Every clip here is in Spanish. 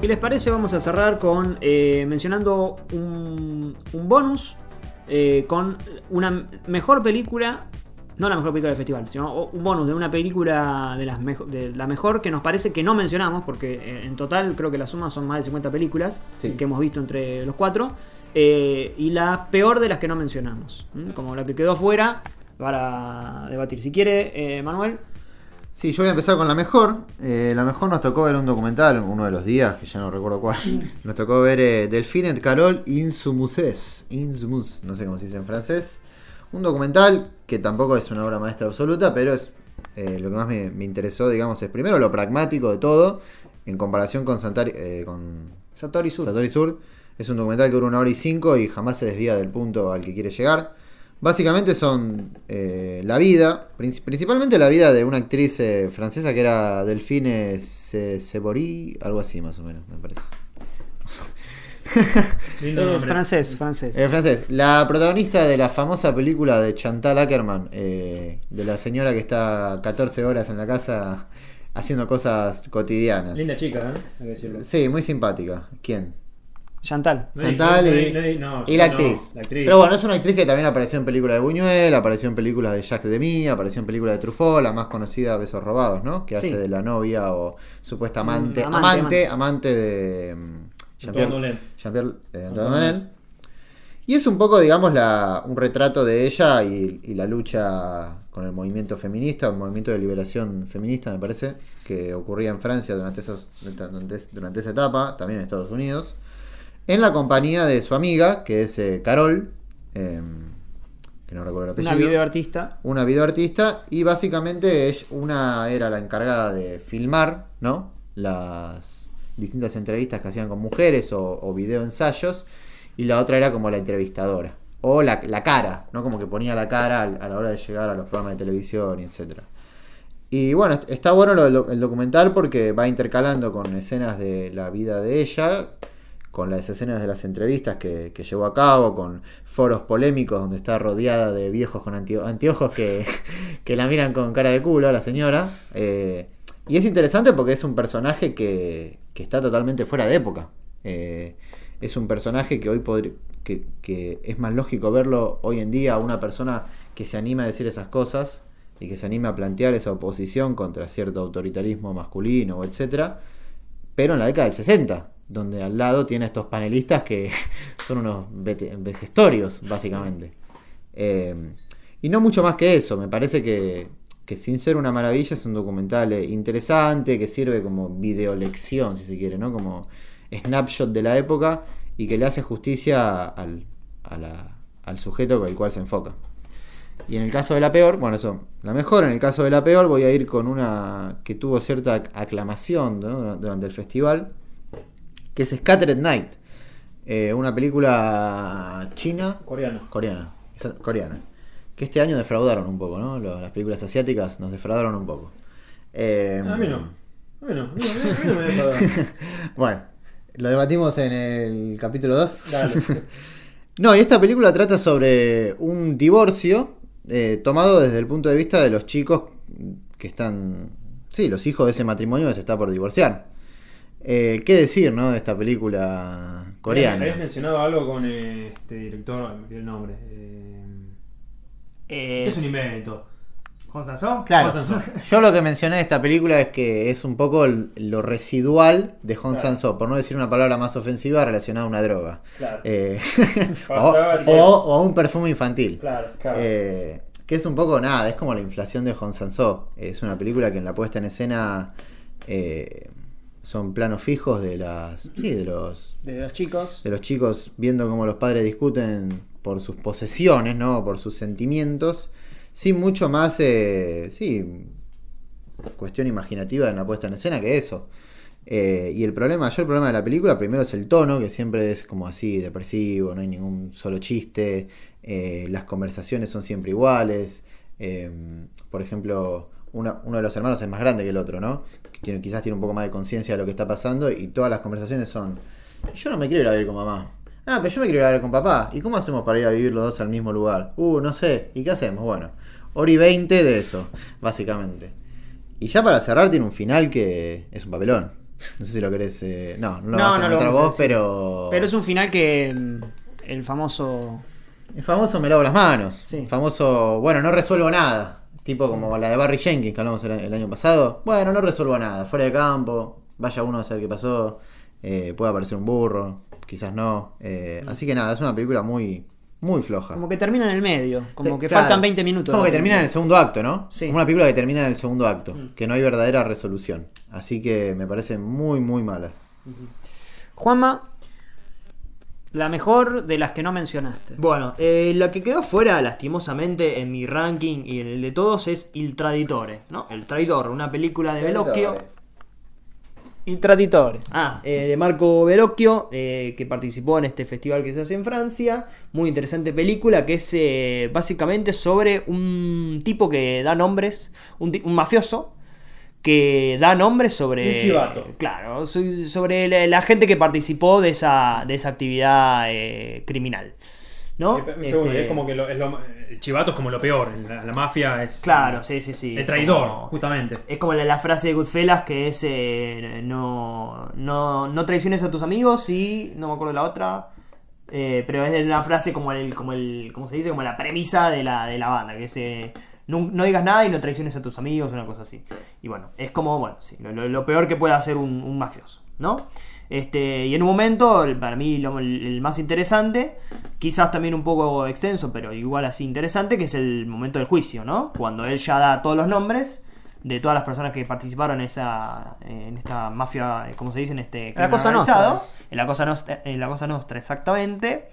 Si les parece, vamos a cerrar con eh, mencionando un, un bonus eh, con una mejor película. No la mejor película del festival, sino un bonus de una película de, las de la mejor que nos parece que no mencionamos, porque eh, en total creo que la suma son más de 50 películas que hemos visto entre los cuatro, y la peor de las que no mencionamos, como la que quedó fuera para debatir. Si quiere, Manuel, Sí, yo voy a empezar con la mejor. Eh, la mejor nos tocó ver un documental, uno de los días, que ya no recuerdo cuál. Nos tocó ver eh, et Carol Insumuses. Insumus, no sé cómo se dice en francés. Un documental que tampoco es una obra maestra absoluta, pero es eh, lo que más me, interesó, digamos, es primero lo pragmático de todo, en comparación con, Santari, eh, con Satori Sur. Satori Sur. Es un documental que dura una hora y cinco y jamás se desvía del punto al que quiere llegar. Básicamente son eh, la vida, principalmente la vida de una actriz eh, francesa que era Delfine Seborí, algo así más o menos, me parece. francés, francés. Eh, francés. La protagonista de la famosa película de Chantal Ackerman, de la señora que está 14 horas en la casa haciendo cosas cotidianas. Linda chica, ¿eh? Sí, muy simpática. ¿Quién? Chantal. Chantal y, la, actriz. Pero bueno, es una actriz que también apareció en películas de Buñuel, apareció en películas de Jacques Demy, apareció en películas de Truffaut, la más conocida Besos Robados, ¿no? Que hace de la novia o supuesta mm, amante. amante, amante, de mm, Jean-Pierre Jean eh, Y es un poco, digamos, la, un retrato de ella y, la lucha con el movimiento feminista, el movimiento de liberación feminista, me parece, que ocurría en Francia durante, esos, durante esa etapa, también en Estados Unidos en la compañía de su amiga, que es eh, Carol, em, que no recuerdo el apellido. Una videoartista. Una videoartista, y básicamente es una era la encargada de filmar, ¿no? Las distintas entrevistas que hacían con mujeres o, videoensayos, y la otra era como la entrevistadora, o la, cara, ¿no? Como que ponía la cara a, la hora de llegar a los programas de televisión y Y bueno, está bueno el documental porque va intercalando con escenas de la vida de ella, con las escenas de las entrevistas que, llevó a cabo, con foros polémicos donde está rodeada de viejos con anteojos que, la miran con cara de culo a la señora. Eh, y es interesante porque es un personaje que, está totalmente fuera de época. Eh, es un personaje que hoy podría... Que, es más lógico verlo hoy en día a una persona que se anima a decir esas cosas y que se anima a plantear esa oposición contra cierto autoritarismo masculino, etcétera, pero en la década del 60, donde al lado tiene estos panelistas que son unos vejestorios, básicamente. Eh, y no mucho más que eso, me parece que, sin ser una maravilla es un documental eh, interesante, que sirve como videolección, si se quiere, ¿no? Como snapshot de la época y que le hace justicia al, al sujeto con el cual se enfoca. Y en el caso de la peor, bueno, eso, la mejor, en el caso de la peor voy a ir con una que tuvo cierta aclamación durante el festival, que es Scattered Night. Eh, una película china. Coreana. Coreana. Coreana. Que este año defraudaron un poco, ¿no? Las películas asiáticas nos defraudaron un poco. Em, a mí no. A mí no. bueno, lo debatimos en el capítulo 2. no, y esta película trata sobre un divorcio eh, tomado desde el punto de vista de los chicos que están. Sí, los hijos de ese matrimonio que se está por divorciar. Eh, ¿Qué decir, no? De esta película coreana. Habías mencionado algo con este director, el nombre. Eh, eh, es un invento. ¿Juan Sanso? Claro. Yo lo que mencioné de esta película es que es un poco lo residual de Jon claro. por no decir una palabra más ofensiva relacionada a una droga. Claro. o, a un perfume infantil. Claro, claro. que es un poco nada, es como la inflación de Jon Sanso. Es una película que en la puesta en escena son planos fijos de las sí, de los de los chicos de los chicos viendo cómo los padres discuten por sus posesiones no por sus sentimientos sin mucho más eh, sí cuestión imaginativa en la puesta en escena que eso eh, y el problema yo problema de la película primero es el tono que siempre es como así depresivo no hay ningún solo chiste eh, las conversaciones son siempre iguales eh, por ejemplo uno, uno de los hermanos es más grande que el otro, ¿no? quizás tiene un poco más de conciencia de lo que está pasando y todas las conversaciones son, yo no me quiero ir a vivir con mamá. Ah, pero yo me quiero ir a vivir con papá. ¿Y cómo hacemos para ir a vivir los dos al mismo lugar? Uh, no sé. ¿Y qué hacemos? Bueno, Ori y 20 de eso, básicamente. Y ya para cerrar tiene un final que es un papelón. No sé si lo querés... Eh, no, no lo vas a vos, pero... Pero es un final que mm, el famoso... El famoso me lavo las manos. El famoso, bueno, no resuelvo nada. Tipo como la de Barry Jenkins que hablamos el, año pasado. Bueno, no resuelvo nada. Fuera de campo, vaya uno a saber qué pasó. Eh, puede aparecer un burro, quizás no. Eh, así que nada, es una película muy, muy floja. Como que termina en el medio, como que faltan 20 minutos. Como que termina en el segundo acto, ¿no? Sí. una película que termina en el segundo acto, mm. que no hay verdadera resolución. Así que me parece muy, muy mala. Juanma, la mejor de las que no mencionaste. Bueno, lo eh, la que quedó fuera, lastimosamente, en mi ranking y en el de todos es Il Traditore, ¿no? El Traidor, una película de Velocchio. Il Traditore. Ah, eh, de Marco Velocchio, eh, que participó en este festival que se hace en Francia. Muy interesante película que es básicamente sobre un tipo que da nombres, un mafioso, que da nombre sobre. Un chivato. Claro, sobre la, gente que participó de esa, actividad eh, criminal. ¿No? Eh, este, es como que el chivato es como lo peor, la, mafia es. Claro, sí, sí, sí. El traidor, justamente. Es como la, frase de Goodfellas que es: eh, no, no, no traiciones a tus amigos y. No me acuerdo la otra. pero es una frase como el, como el, cómo se dice, como la premisa de la, de la banda, que es no, digas nada y no traiciones a tus amigos, una cosa así. Y bueno, es como, bueno, sí, lo, peor que puede hacer un, mafioso, ¿no? Este, y en un momento, para mí lo, el más interesante, quizás también un poco extenso, pero igual así interesante, que es el momento del juicio, ¿no? Cuando él ya da todos los nombres de todas las personas que participaron en esa en esta mafia, eh, ¿cómo se dice? En este la cosa En la cosa en la cosa nostra exactamente.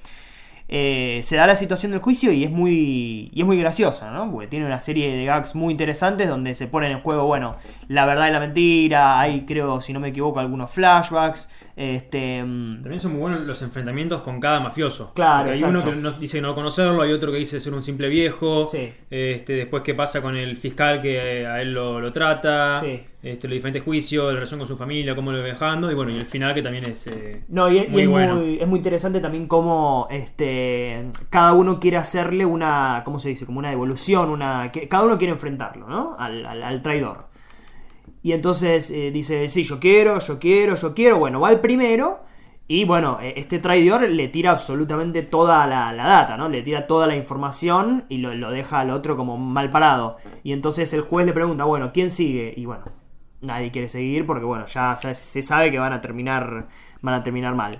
Eh, se da la situación del juicio y es muy, y es muy graciosa, ¿no? Porque tiene una serie de gags muy interesantes donde se ponen en juego, bueno, la verdad y la mentira, hay creo, si no me equivoco, algunos flashbacks, este, mm, También son muy buenos los enfrentamientos con cada mafioso. Claro. Hay uno que dice no conocerlo, hay otro que dice ser un simple viejo. Este, después qué pasa con el fiscal que eh, a él lo, trata. Este, los diferentes juicios, la relación con su familia, cómo lo ve dejando, y bueno, y el final que también es eh, no, y, muy es, muy, es muy interesante también cómo este, cada uno quiere hacerle una, ¿cómo se dice? Como una evolución, una, que, cada uno quiere enfrentarlo, ¿no? al traidor. Y entonces eh, dice, sí, yo quiero, yo quiero, yo quiero. Bueno, va el primero. Y bueno, eh, este traidor le tira absolutamente toda la, data, ¿no? Le tira toda la información y lo, deja al otro como mal parado. Y entonces el juez le pregunta, bueno, ¿quién sigue? Y bueno, nadie quiere seguir porque bueno, ya se, sabe que van a terminar, van a terminar mal.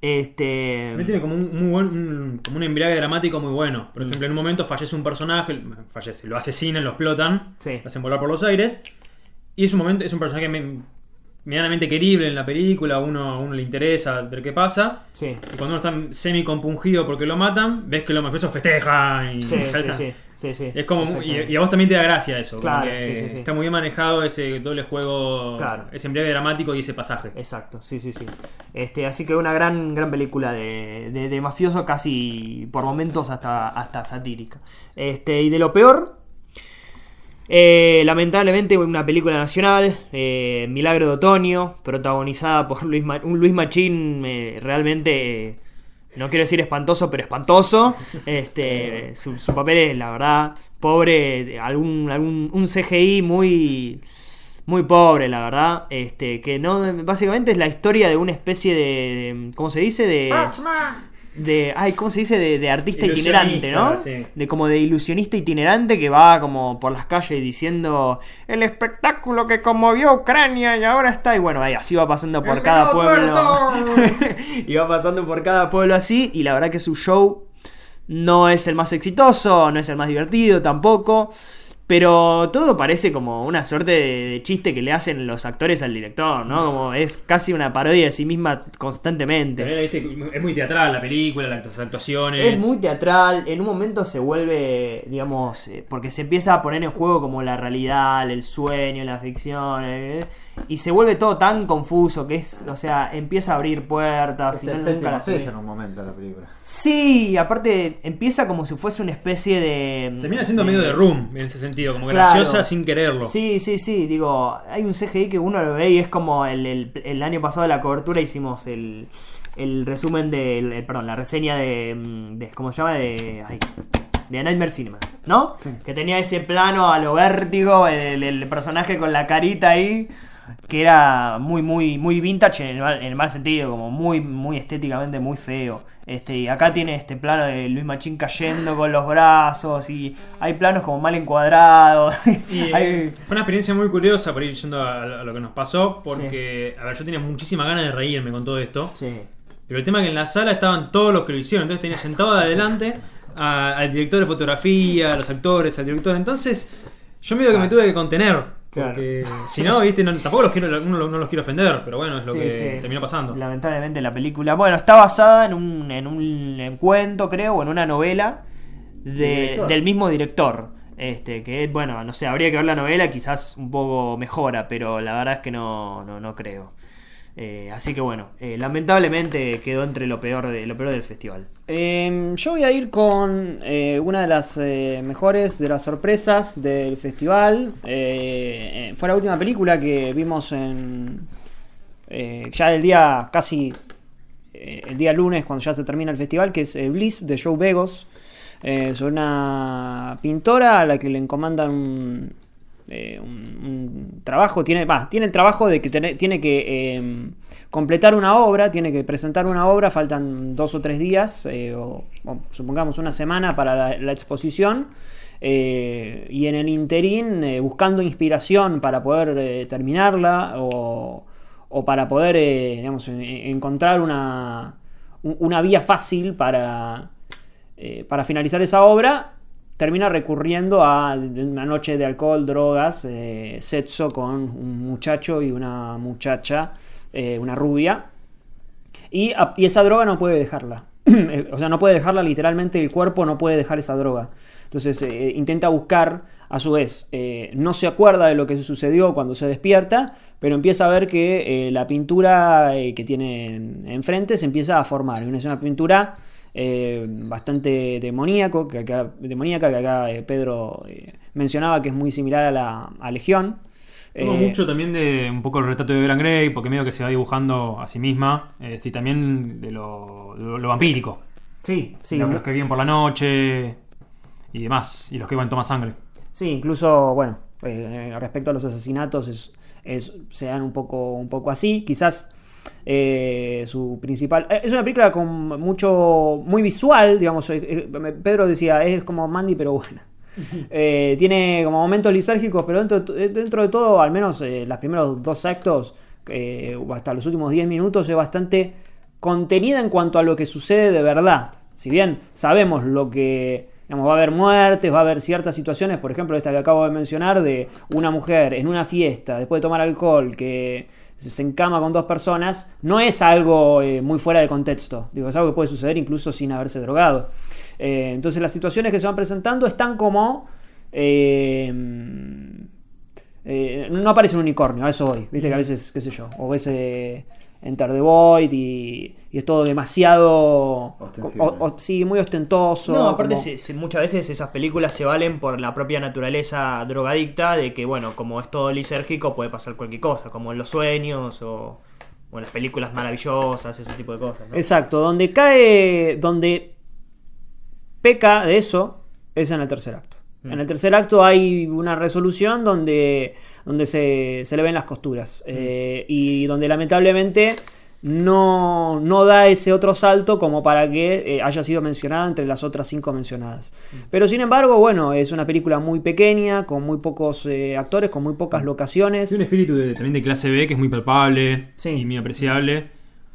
Este... También tiene como un, muy buen, como un embriague dramático muy bueno. Por mm. ejemplo, en un momento fallece un personaje, fallece, lo asesinan, lo explotan, lo hacen volar por los aires. Y es un momento, es un personaje medianamente querible en la película, a uno, uno le interesa ver qué pasa. Sí. Y cuando uno está semi compungido porque lo matan, ves que los mafiosos festejan y sí, Sí, sí, Es como y, a vos también te da gracia eso. Está muy bien manejado ese doble juego, ese empleo dramático y ese pasaje. Exacto, sí, sí, sí. Este, así que una gran, gran película de, de, mafioso, casi por momentos hasta, hasta satírica. Este, y de lo peor, eh, lamentablemente una película nacional, eh, Milagro de Otoño, protagonizada por Luis un Luis Machín eh, realmente, eh, no quiero decir espantoso, pero espantoso. Este, su, papel es, la verdad, pobre, algún, algún un CGI muy... Muy pobre, la verdad. Este, que no. Básicamente es la historia de una especie de. ¿Cómo se dice? De. Ah, de ay cómo se dice de, de artista itinerante no de como de ilusionista itinerante que va como por las calles diciendo el espectáculo que conmovió Ucrania y ahora está y bueno ahí así va pasando por cada pueblo y va pasando por cada pueblo así y la verdad que su show no es el más exitoso no es el más divertido tampoco pero todo parece como una suerte de, chiste que le hacen los actores al director, ¿no? Como es casi una parodia de sí misma constantemente. Es muy teatral la película, las actuaciones. Es muy teatral. En un momento se vuelve, digamos, eh, porque se empieza a poner en juego como la realidad, el sueño, la ficción. Eh, y se vuelve todo tan confuso que es, o sea, empieza a abrir puertas. Es el en un momento la película. Sí, aparte empieza como si fuese una especie de. Termina siendo medio de room en ese sentido como graciosa sin quererlo. Sí, sí, sí. Digo, hay un CGI que uno lo ve y es como el, año pasado de la cobertura hicimos el, el resumen de. perdón, la reseña de, mm, de. ¿Cómo se llama? De. Ay, de Nightmare Cinema, ¿no? Que tenía ese plano a lo vértigo, el personaje con la carita ahí que era muy, muy, muy vintage en el, mal, sentido, como muy, muy estéticamente muy feo. Este, y acá tiene este plano de Luis Machín cayendo con los brazos y hay planos como mal encuadrados. Eh, fue una experiencia muy curiosa por ir yendo a, lo que nos pasó, porque, a ver, yo tenía muchísimas ganas de reírme con todo esto. Sí. Pero el tema es que en la sala estaban todos los que lo hicieron, entonces tenía sentado adelante al director de fotografía, a los actores, al director. Entonces, yo medio que me tuve que contener si no, viste, tampoco los quiero, no, los quiero ofender, pero bueno, es lo que terminó pasando. Lamentablemente la película, bueno, está basada en un, en un cuento, creo, o en una novela de, del mismo director. Este, que bueno, no sé, habría que ver la novela, quizás un poco mejora, pero la verdad es que no, no, no creo. Eh, así que bueno, eh, lamentablemente quedó entre lo peor, de, lo peor del festival. Em, yo voy a ir con eh, una de las mejores, de las sorpresas del festival. fue la última película que vimos en ya el día casi, el día lunes cuando ya se termina el festival, que es Bliss de Joe Begos. es una pintora a la que le encomandan un, eh, un, trabajo, tiene, tiene el trabajo de que tiene que em, completar una obra, tiene que presentar una obra, faltan dos o tres días, eh, o, supongamos una semana para la, exposición. Eh, y en el interín, buscando inspiración para poder terminarla o, para poder encontrar una, vía fácil para, para finalizar esa obra, termina recurriendo a una noche de alcohol, drogas, eh, sexo con un muchacho y una muchacha, eh, una rubia. Y, esa droga no puede dejarla. o sea, no puede dejarla literalmente, el cuerpo no puede dejar esa droga. Entonces eh, intenta buscar, a su vez, no se acuerda de lo que sucedió cuando se despierta, pero empieza a ver que la pintura que tiene enfrente se empieza a formar. Es una pintura eh, bastante demoníaco, que demoníaca, que acá eh, Pedro eh, mencionaba que es muy similar a la a Legión. mucho también de un poco el retrato de Gran Grey, porque medio que se va dibujando a sí misma, este, y también de lo, vampírico. Sí, sí. Los, que viven por la noche y demás, y los que van tomar sangre. Sí, incluso, bueno, respecto a los asesinatos es, se dan un poco, un poco así. Quizás eh, su principal. Eh, es una película con mucho. muy visual, digamos. Pedro decía, es como Mandy, pero buena. Eh, tiene como momentos lisérgicos, pero dentro, dentro de todo, al menos las los primeros dos actos, hasta los últimos 10 minutos, es bastante contenida en cuanto a lo que sucede de verdad. Si bien sabemos lo que. Digamos, va a haber muertes, va a haber ciertas situaciones, por ejemplo, esta que acabo de mencionar, de una mujer en una fiesta, después de tomar alcohol, que se encama con dos personas, no es algo eh, muy fuera de contexto. Digo, es algo que puede suceder incluso sin haberse drogado. Eh, entonces las situaciones que se van presentando están como... Eh, mm, no aparece un unicornio, a eso voy. Viste que a veces, qué sé yo, o ves Enter the Void y y es todo demasiado. sí, muy ostentoso. No, aparte, muchas veces esas películas se valen por la propia naturaleza drogadicta de que, bueno, como es todo lisérgico, puede pasar cualquier cosa, como en los sueños o, o en las películas maravillosas, ese tipo de cosas. Exacto, donde cae. donde peca de eso es en el tercer acto. En el mm. tercer acto hay una resolución donde, donde se, se le ven las costuras mm. eh, y donde lamentablemente no, no da ese otro salto como para que eh, haya sido mencionada entre las otras cinco mencionadas. Mm. Pero sin embargo, bueno, es una película muy pequeña, con muy pocos eh, actores, con muy pocas mm. locaciones. Tiene un espíritu también de clase B que es muy palpable y muy apreciable.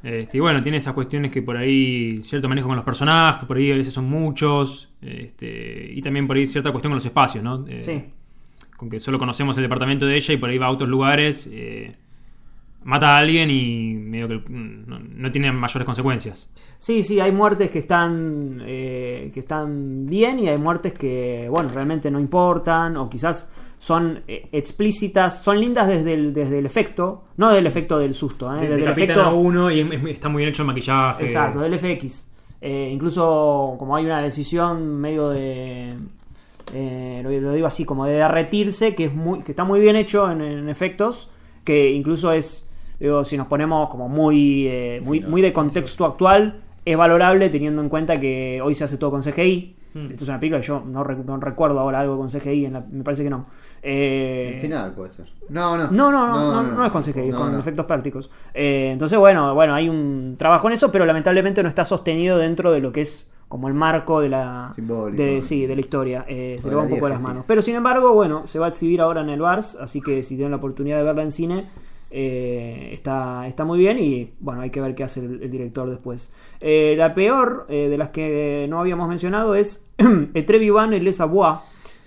Este, y bueno, tiene esas cuestiones que por ahí, cierto manejo con los personajes, por ahí a veces son muchos, este, y también por ahí cierta cuestión con los espacios, ¿no? Eh, sí. Con que solo conocemos el departamento de ella y por ahí va a otros lugares. Eh, mata a alguien y medio que no, tiene mayores consecuencias. Sí, sí, hay muertes que están, eh, que están bien y hay muertes que, bueno, realmente no importan o quizás son eh, explícitas, son lindas desde el, desde el efecto, no del efecto del susto, eh, desde, el efecto... uno y está muy bien hecho el maquillaje. Exacto, del FX. Eh, incluso como hay una decisión medio de... lo digo así, como de derretirse, que, es muy, que está muy bien hecho en efectos, que incluso es Digo, si nos ponemos como muy, eh, muy, muy de contexto actual, es valorable teniendo en cuenta que hoy se hace todo con CGI. Hmm. Esto es una película yo no, recuerdo ahora algo con CGI, me parece que no. Eh, final puede ser. No no. No, no, no, no, es con CGI, es con efectos prácticos. Eh, entonces, bueno, bueno, hay un trabajo en eso, pero lamentablemente no está sostenido dentro de lo que es como el marco de la de, sí, de la historia eh, se le va un poco de las manos pero sin embargo bueno se va a exhibir ahora en el Bars así que si tienen la oportunidad de verla en cine eh, está, está muy bien y bueno, hay que ver qué hace el, director después. Eh, la peor eh, de las que no habíamos mencionado es vivant et Les Abois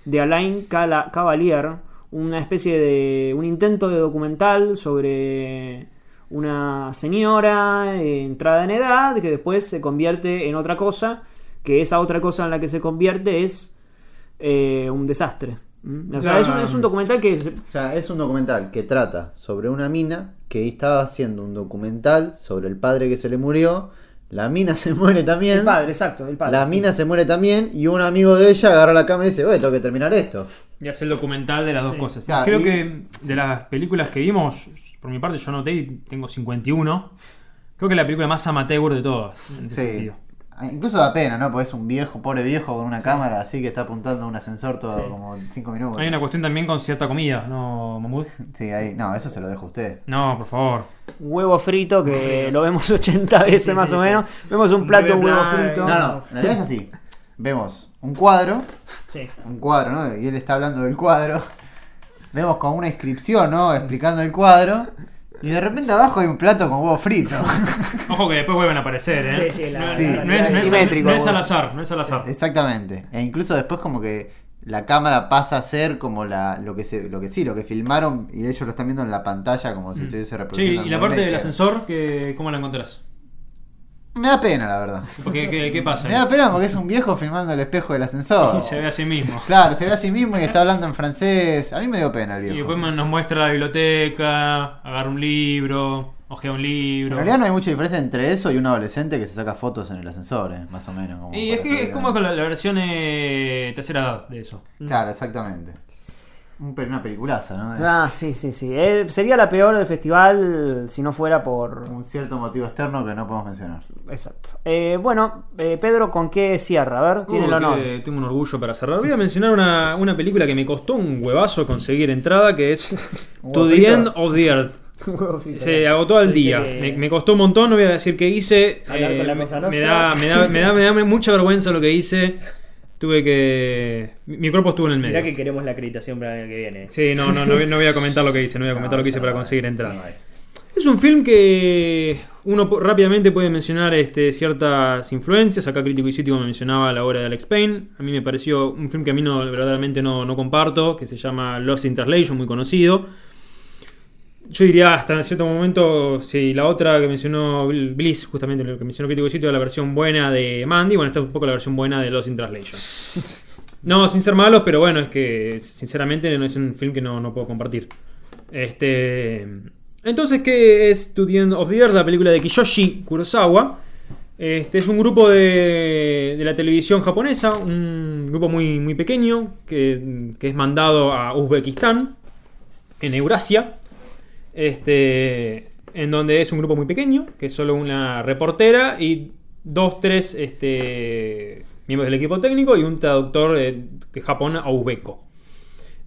de Alain Cavalier, una especie de un intento de documental sobre una señora entrada en edad que después se convierte en otra cosa, que esa otra cosa en la que se convierte es un desastre. Mm, o sea, es, un, documental que. es un documental que trata sobre una mina que estaba haciendo un documental sobre el padre que se le murió. La mina se muere también. El padre, exacto, el La mina se muere también y un amigo de ella agarra la cámara y dice, tengo que terminar esto. Y hace el documental de las dos cosas. Creo que de las películas que vimos, por mi parte yo noté, tengo 51, creo que es la película más amateur de todas, en ese sentido. Incluso da pena, ¿no? Porque es un viejo, pobre viejo con una cámara así que está apuntando a un ascensor todo como 5 minutos. Hay una cuestión también con cierta comida, ¿no, Mamut? Sí, ahí. No, eso se lo dejo a usted. No, por favor. Huevo frito, que lo vemos 80 veces más o menos. Vemos un plato de huevo frito. No, no, la es así. Vemos un cuadro. Sí. Un cuadro, ¿no? Y él está hablando del cuadro. Vemos con una inscripción, ¿no? Explicando el cuadro. Y de repente abajo hay un plato con huevo frito. Ojo que después vuelven a aparecer, ¿eh? Sí, sí, no, es, al azar, no es al azar. Exactamente. E incluso después como que la cámara pasa a ser como la lo que se, lo que sí lo que filmaron y ellos lo están viendo en la pantalla como si mm. estuviese reproduciendo sí y la parte del ascensor que cómo la encontrás me da pena, la verdad. Porque, ¿qué, pasa? Me da pena porque es un viejo filmando el espejo del ascensor. Y se ve a sí mismo. Claro, se ve a sí mismo y está hablando en francés. A mí me dio pena el viejo. Y después nos muestra la biblioteca, agarra un libro, ojea un libro. En realidad no hay mucha diferencia entre eso y un adolescente que se saca fotos en el ascensor, eh, más o menos. y es que es como con la, versión eh, tercera de eso. Claro, exactamente. Una peliculaza, ¿no? Ah, sí, sí, sí. Eh, sería la peor del festival si no fuera por... Un cierto motivo externo que no podemos mencionar. Exacto. Eh, bueno, eh, Pedro, ¿con qué cierra? A ver, uh, tiene el honor. Tengo un orgullo para cerrar. Voy a mencionar una, película que me costó un huevazo conseguir entrada, que es To the End of the Earth. Se agotó al día. Me, costó un montón, no voy a decir qué hice. me, da, me, da, me, da, mucha vergüenza lo que hice. Tuve que. Mi cuerpo estuvo en el medio. Mirá que queremos la acreditación para el año que viene. Sí, no, no, no, voy a comentar lo que hice, no voy a comentar lo que hice para conseguir entrar. es. un film que uno rápidamente puede mencionar este, ciertas influencias. Acá Crítico y me mencionaba la obra de Alex Payne. A mí me pareció un film que a mí no, verdaderamente no, no comparto, que se llama Lost in Translation, muy conocido yo diría hasta en cierto momento, si la otra que mencionó Bliss, justamente lo que mencionó Crítico la versión buena de Mandy, bueno, esta es un poco la versión buena de Los in Translation. No, sin ser malos, pero bueno, es que sinceramente no es un film que no, puedo compartir. Este. Entonces, ¿qué es To of the Earth? La película de Kiyoshi Kurosawa. Este es un grupo de, de la televisión japonesa, un grupo muy, muy pequeño que, que es mandado a Uzbekistán, en Eurasia, este, en donde es un grupo muy pequeño, que es solo una reportera y dos, tres este, miembros del equipo técnico y un traductor eh, de, Japón a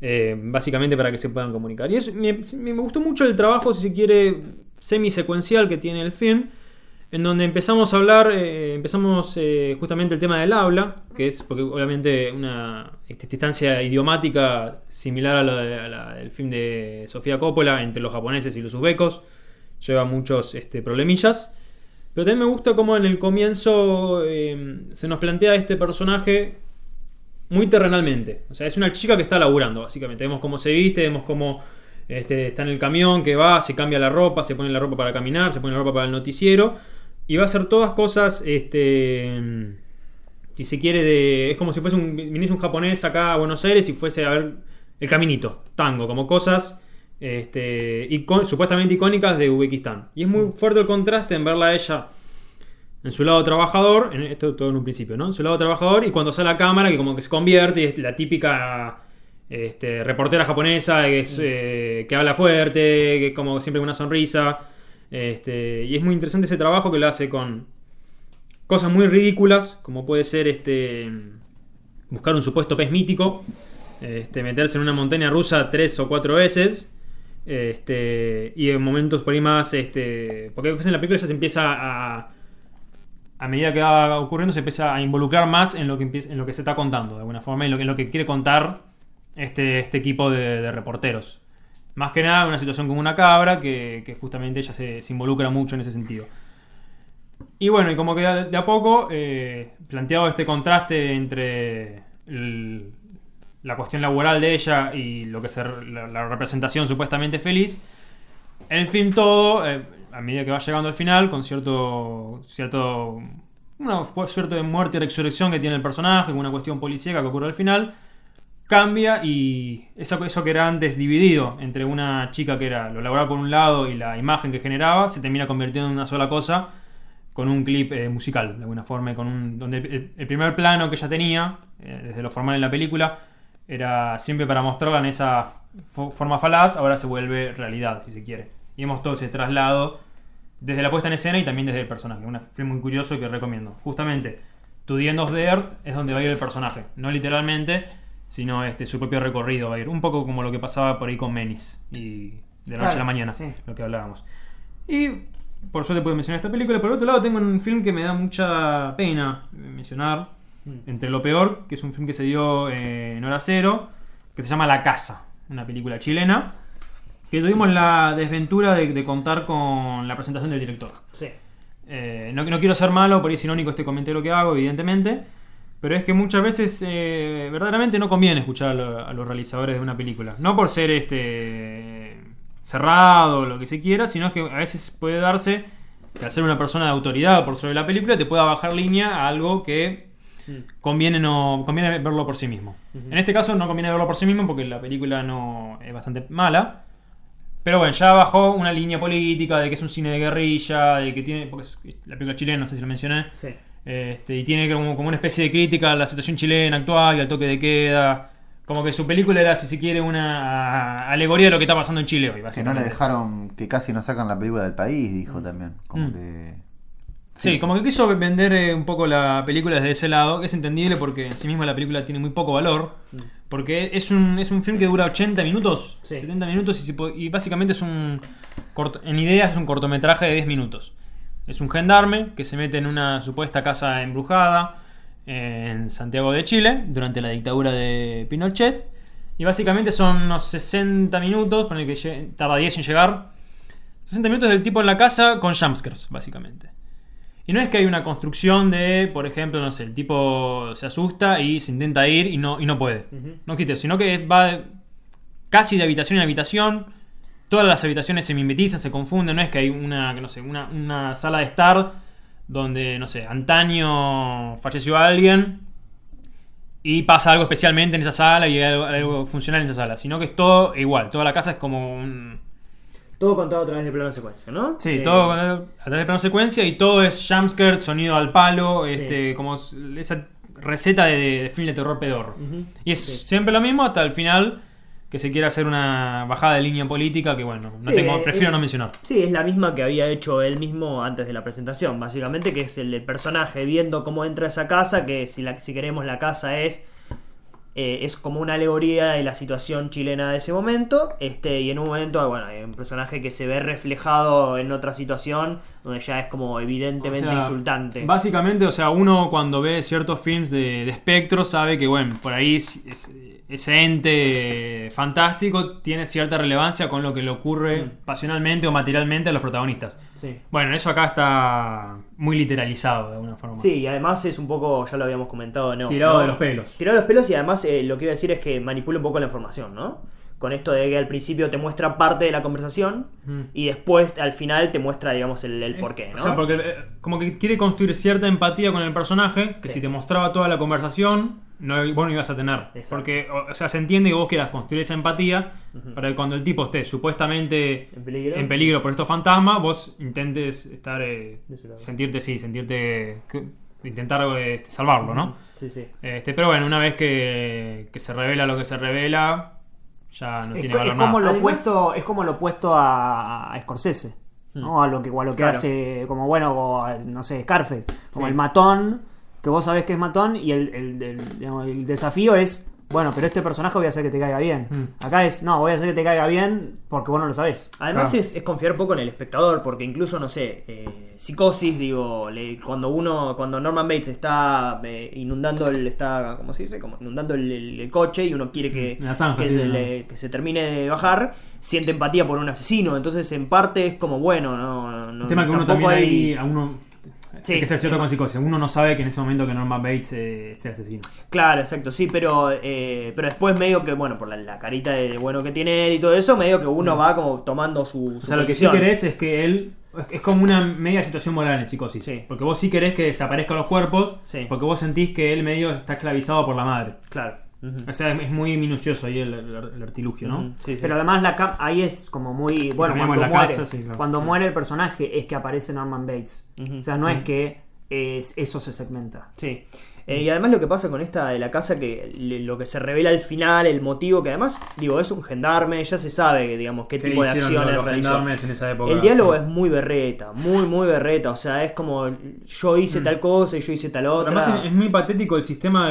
eh, básicamente para que se puedan comunicar. Y es, me, me, gustó mucho el trabajo, si se quiere, semi-secuencial que tiene el film en donde empezamos a hablar, eh, empezamos eh, justamente el tema del habla, que es porque obviamente una distancia este, idiomática similar a la, del film de Sofía Coppola entre los japoneses y los uzbecos, lleva muchos este, problemillas. Pero también me gusta cómo en el comienzo em, se nos plantea este personaje muy terrenalmente. O sea, es una chica que está laburando, básicamente. Vemos cómo se viste, vemos cómo este, está en el camión, que va, se cambia la ropa, se pone la ropa para caminar, se pone la ropa para el noticiero y va a ser todas cosas, este, si se quiere, de, es como si fuese un, viniese un japonés acá a Buenos Aires y fuese a ver el caminito, tango, como cosas este, supuestamente icónicas de Uzbekistán. Y es muy fuerte el contraste en verla a ella en su lado trabajador, en, esto todo en un principio, ¿no? En su lado trabajador y cuando sale la cámara que como que se convierte y es la típica este, reportera japonesa eh, que habla fuerte, que como siempre con una sonrisa este, y es muy interesante ese trabajo que lo hace con cosas muy ridículas, como puede ser este buscar un supuesto pez mítico, este, meterse en una montaña rusa tres o cuatro veces, este, y en momentos por ahí más, este, porque en la película ya se empieza a, a medida que va ocurriendo, se empieza a involucrar más en lo que, se está contando, de alguna forma, en lo, que quiere contar este, este equipo de reporteros. Más que nada una situación como una cabra, que, justamente ella se, involucra mucho en ese sentido. Y bueno, y como queda de a poco, eh, planteado este contraste entre la cuestión laboral de ella y lo que es la, representación supuestamente feliz, el fin todo, eh, a medida que va llegando al final, con cierto, cierto una suerte de muerte y resurrección que tiene el personaje, con una cuestión policíaca que ocurre al final, cambia y eso, que era antes dividido entre una chica que era lo laboral por un lado y la imagen que generaba se termina convirtiendo en una sola cosa con un clip eh, musical de alguna forma con un, donde el, primer plano que ella tenía eh, desde lo formal en la película era siempre para mostrarla en esa forma falaz ahora se vuelve realidad si se quiere y hemos todo ese traslado desde la puesta en escena y también desde el personaje un film muy curioso que recomiendo justamente To the de Earth es donde va a ir el personaje no literalmente sino este, su propio recorrido va a ir. Un poco como lo que pasaba por ahí con Menis y de noche a la mañana, lo que hablábamos. Y por eso te puedo mencionar esta película. Por otro lado, tengo un film que me da mucha pena eh, mencionar. Mm. Entre lo peor, que es un film que se dio eh, en hora cero, que se llama La Casa, una película chilena, que tuvimos la desventura de, contar con la presentación del director. Eh, no, quiero ser malo, por ahí es irónico este comentario que hago, evidentemente pero es que muchas veces eh, verdaderamente no conviene escuchar a, los realizadores de una película. No por ser este cerrado o lo que se quiera, sino que a veces puede darse que hacer una persona de autoridad por sobre la película te pueda bajar línea a algo que mm. conviene, no, conviene verlo por sí mismo. En este caso no conviene verlo por sí mismo porque la película no es bastante mala. Pero bueno, ya bajó una línea política de que es un cine de guerrilla, de que tiene. Porque es, la película chilena, no sé si lo mencioné. Sí. Este, y tiene como, una especie de crítica a la situación chilena actual y al toque de queda. Como que su película era, si se quiere, una alegoría de lo que está pasando en Chile hoy, Que no le dejaron, que casi no sacan la película del país, dijo mm. también. Como mm. que. Sí. como que quiso vender eh, un poco la película desde ese lado, que es entendible porque en sí misma la película tiene muy poco valor. Mm. Porque es un, film que dura 80 minutos, minutos, y, básicamente es un. en ideas es un cortometraje de 10 minutos. Es un gendarme que se mete en una supuesta casa embrujada eh, en Santiago de Chile durante la dictadura de Pinochet. Y básicamente son unos 60 minutos, por el que tarda 10 en llegar. 60 minutos del tipo en la casa con jumpscares, básicamente. Y no es que hay una construcción de, por ejemplo, no sé, el tipo se asusta y se intenta ir y no, y no puede. No existe, sino que va casi de habitación en habitación todas las habitaciones se mimetizan, se confunden, no es que hay una, no una, sala de estar donde, no sé, antaño falleció alguien y pasa algo especialmente en esa sala y algo, funcional en esa sala, sino que es todo igual, toda la casa es como un... Todo contado a través de plano secuencia, ¿no? Sí, eh, todo a través de plano secuencia y todo es jumpscare, sonido al palo, este, como esa receta de, de, film de terror pedor. Y es siempre lo mismo hasta el final que se quiere hacer una bajada de línea política que, bueno, no tengo, eh, prefiero eh, no mencionar. Sí, es la misma que había hecho él mismo antes de la presentación, básicamente, que es el, personaje viendo cómo entra esa casa, que si, la, si queremos la casa es eh, es como una alegoría de la situación chilena de ese momento, este, y en un momento, bueno, hay un personaje que se ve reflejado en otra situación donde ya es como evidentemente insultante. Básicamente, o sea, uno cuando ve ciertos films de, de espectro sabe que, bueno, por ahí ese ente fantástico tiene cierta relevancia con lo que le ocurre mm. pasionalmente o materialmente a los protagonistas. Bueno, eso acá está muy literalizado de alguna forma. Sí, y además es un poco, ya lo habíamos comentado, ¿no? Tirado de los pelos. Tirado de los pelos y además eh, lo que iba a decir es que manipula un poco la información, ¿no? Con esto de que al principio te muestra parte de la conversación y después al final te muestra, digamos, el, el eh, porqué, ¿no? O sea, porque eh, como que quiere construir cierta empatía con el personaje, que si te mostraba toda la conversación, no, vos no ibas a tener. Porque, o, sea, se entiende que vos quieras construir esa empatía para que cuando el tipo esté supuestamente en peligro, por estos fantasmas, vos intentes estar. Eh, sentirte, sí, sentirte. intentar este, salvarlo, ¿no? Sí, sí. Este, pero bueno, una vez que, se revela lo que se revela, ya no tiene valor es como Lo opuesto, es como lo opuesto a, Scorsese. ¿no? Hmm. A lo que, a lo que hace, como bueno, no sé, Scarface, como el matón que vos sabés que es matón y el, desafío es, bueno, pero este personaje voy a hacer que te caiga bien. Mm. Acá es, no, voy a hacer que te caiga bien porque vos no lo sabés. Además es, confiar poco en el espectador, porque incluso, no sé, eh, psicosis, digo, cuando uno, cuando Norman Bates está eh, inundando el, está, ¿cómo se dice? Como inundando el, coche y uno quiere que, mm, que, se termine de bajar siente empatía por un asesino, entonces en parte es como bueno, no, no El tema que uno también ahí a uno que cierto con psicosis. Uno no sabe que en ese momento que Norman Bates eh, se asesina Claro, exacto, sí, pero, eh, pero después medio que, bueno, por la, carita de, bueno que tiene él y todo eso, medio que uno mm. va como tomando su, O sea, lo que sí querés es que él... Es como una media situación moral en psicosis. Sí. Porque vos sí querés que desaparezcan los cuerpos, porque vos sentís que él medio está esclavizado por la madre. Claro. O sea, es muy minucioso ahí el, artilugio, ¿no? sí, Pero además la ahí es como muy... Bueno, cuando, muere, cuando muere el personaje es que aparece Norman Bates. O sea, no es que es, eso se segmenta. Sí. Eh, y además lo que pasa con esta de la casa, que lo que se revela al final, el motivo, que además, digo, es un gendarme, ya se sabe, digamos, qué, tipo de acciones los En esa época, el diálogo es muy berreta, muy, muy berreta. O sea, es como yo hice mm. tal cosa y yo hice tal otra. además es, es, muy patético el sistema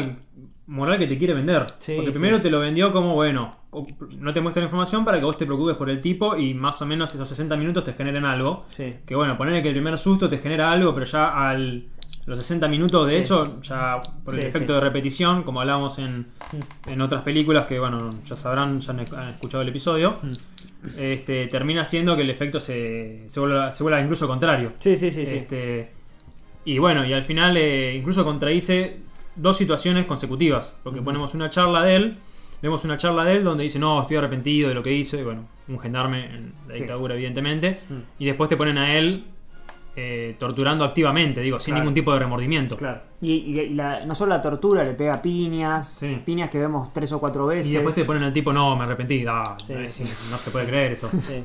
moral que te quiere vender. Porque primero te lo vendió como, bueno, no te muestra la información para que vos te preocupes por el tipo y más o menos esos 60 minutos te generen algo. Que bueno, ponerle que el primer susto te genera algo, pero ya al los 60 minutos de eso, ya por el efecto de repetición, como hablábamos en, mm. en, otras películas que, bueno, ya sabrán, ya han escuchado el episodio, mm. este, termina siendo que el efecto se, se, vuelva, incluso contrario. Sí, sí, sí. Este, y bueno, y al final eh, incluso contradice dos situaciones consecutivas, porque ponemos una charla de él, vemos una charla de él donde dice, no, estoy arrepentido de lo que hice, y bueno, un gendarme en la dictadura, evidentemente, mm. y después te ponen a él eh, torturando activamente, digo, sin ningún tipo de remordimiento. Claro. Y, no solo la tortura, le pega piñas, piñas que vemos tres o cuatro veces. Y después te ponen al tipo, no, me arrepentí, ah, no, no se puede creer eso. sí, sí.